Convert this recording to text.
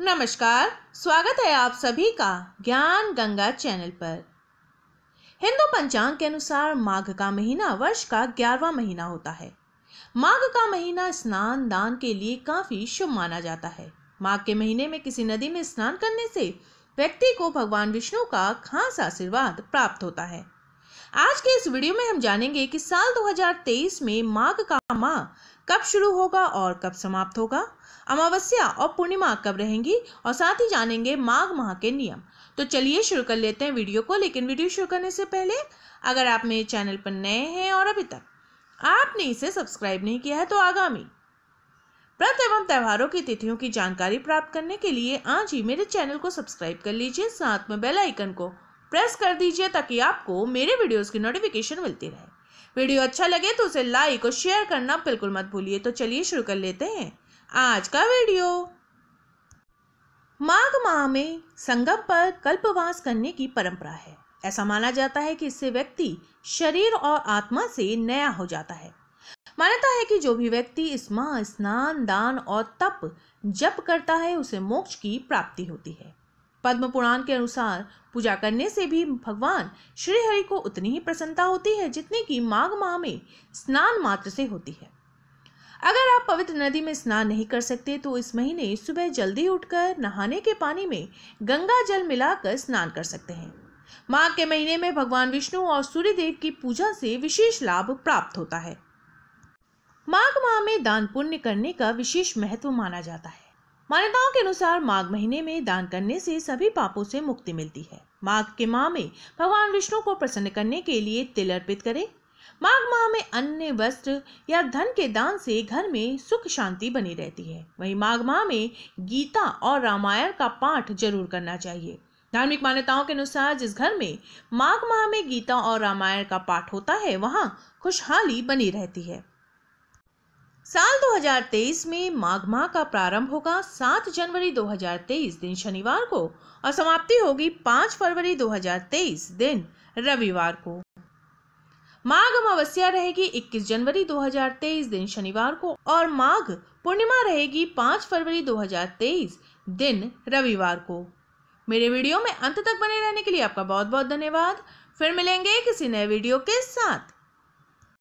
नमस्कार स्वागत है आप सभी का ज्ञान गंगा चैनल पर हिंदू पंचांग के अनुसार माघ का महीना वर्ष का ग्यारहवा महीना होता है माघ का महीना स्नान दान के लिए काफी शुभ माना जाता है माघ के महीने में किसी नदी में स्नान करने से व्यक्ति को भगवान विष्णु का खास आशीर्वाद प्राप्त होता है आज के इस वीडियो में हम जानेंगे कि साल 2023 में माघ का माह कब शुरू होगा और कब समाप्त होगा अमावस्या और पूर्णिमा कब रहेंगी और साथ ही जानेंगे माघ माह के नियम तो चलिए शुरू कर लेते हैं वीडियो को लेकिन वीडियो शुरू करने से पहले अगर आप मेरे चैनल पर नए हैं और अभी तक आपने इसे सब्सक्राइब नहीं किया है तो आगामी व्रत एवं त्योहारों की तिथियों की जानकारी प्राप्त करने के लिए आज ही मेरे चैनल को सब्सक्राइब कर लीजिए साथ में बेल आइकन को प्रेस कर दीजिए ताकि आपको मेरे वीडियोस की नोटिफिकेशन मिलती रहे वीडियो अच्छा लगे तो उसे लाइक और शेयर करना बिल्कुल मत भूलिए तो चलिए शुरू कर लेते हैं आज का वीडियो माघ माह में संगम पर कल्पवास करने की परंपरा है ऐसा माना जाता है कि इससे व्यक्ति शरीर और आत्मा से नया हो जाता है मान्यता है कि जो भी व्यक्ति इस माह स्नान दान और तप जप करता है उसे मोक्ष की प्राप्ति होती है पद्म पुराण के अनुसार पूजा करने से भी भगवान श्री हरि को उतनी ही प्रसन्नता होती है जितनी कि माघ माह में स्नान मात्र से होती है अगर आप पवित्र नदी में स्नान नहीं कर सकते तो इस महीने सुबह जल्दी उठकर नहाने के पानी में गंगा जल मिलाकर स्नान कर सकते हैं माघ के महीने में भगवान विष्णु और सूर्य देव की पूजा से विशेष लाभ प्राप्त होता है माघ माह में दान पुण्य करने का विशेष महत्व माना जाता है मान्यताओं के अनुसार माघ महीने में दान करने से सभी पापों से मुक्ति मिलती है माघ के माह में भगवान विष्णु को प्रसन्न करने के लिए तिल अर्पित करें माघ माह में अन्य वस्त्र या धन के दान से घर में सुख शांति बनी रहती है वहीं माघ माह में गीता और रामायण का पाठ जरूर करना चाहिए धार्मिक मान्यताओं के अनुसार जिस घर में माघ माह में गीता और रामायण का पाठ होता है वहां खुशहाली बनी रहती है साल 2023 में माघ माह का प्रारंभ होगा 7 जनवरी 2023 दिन शनिवार को और समाप्ति होगी 5 फरवरी 2023 दिन रविवार को माघ अमावस्या रहेगी 21 जनवरी 2023 दिन शनिवार को और माघ पूर्णिमा रहेगी 5 फरवरी 2023 दिन रविवार को मेरे वीडियो में अंत तक बने रहने के लिए आपका बहुत बहुत धन्यवाद फिर मिलेंगे किसी नए वीडियो के साथ